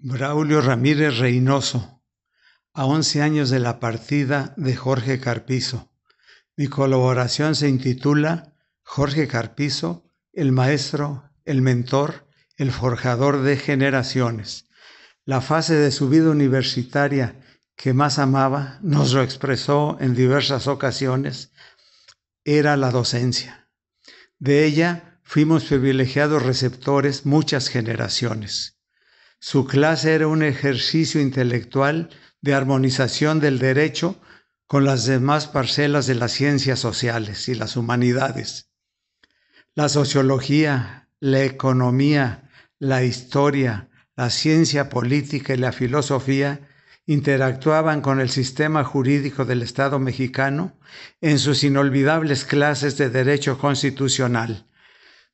Braulio Ramírez Reynoso, a 11 años de la partida de Jorge Carpizo. Mi colaboración se intitula Jorge Carpizo, el maestro, el mentor, el forjador de generaciones. La fase de su vida universitaria que más amaba, nos lo expresó en diversas ocasiones, era la docencia. De ella fuimos privilegiados receptores muchas generaciones. Su clase era un ejercicio intelectual de armonización del derecho con las demás parcelas de las ciencias sociales y las humanidades. La sociología, la economía, la historia, la ciencia política y la filosofía interactuaban con el sistema jurídico del Estado mexicano en sus inolvidables clases de derecho constitucional,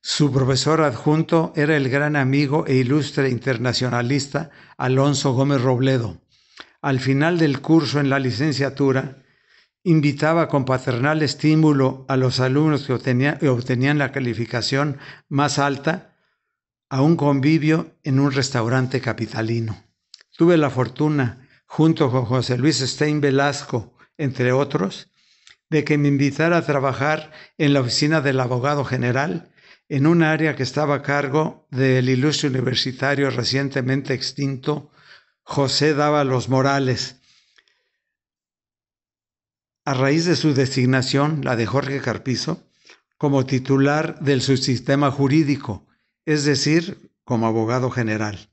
su profesor adjunto era el gran amigo e ilustre internacionalista Alonso Gómez Robledo. Al final del curso en la licenciatura, invitaba con paternal estímulo a los alumnos que obtenían la calificación más alta a un convivio en un restaurante capitalino. Tuve la fortuna, junto con José Luis Stein Velasco, entre otros, de que me invitara a trabajar en la oficina del abogado general en un área que estaba a cargo del ilustre universitario recientemente extinto José los Morales. A raíz de su designación, la de Jorge Carpizo, como titular del subsistema jurídico, es decir, como abogado general.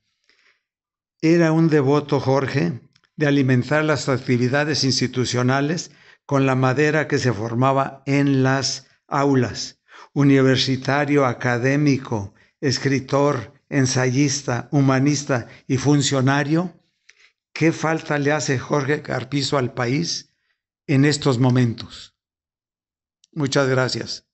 Era un devoto Jorge de alimentar las actividades institucionales con la madera que se formaba en las aulas universitario, académico, escritor, ensayista, humanista y funcionario, ¿qué falta le hace Jorge Carpizo al país en estos momentos? Muchas gracias.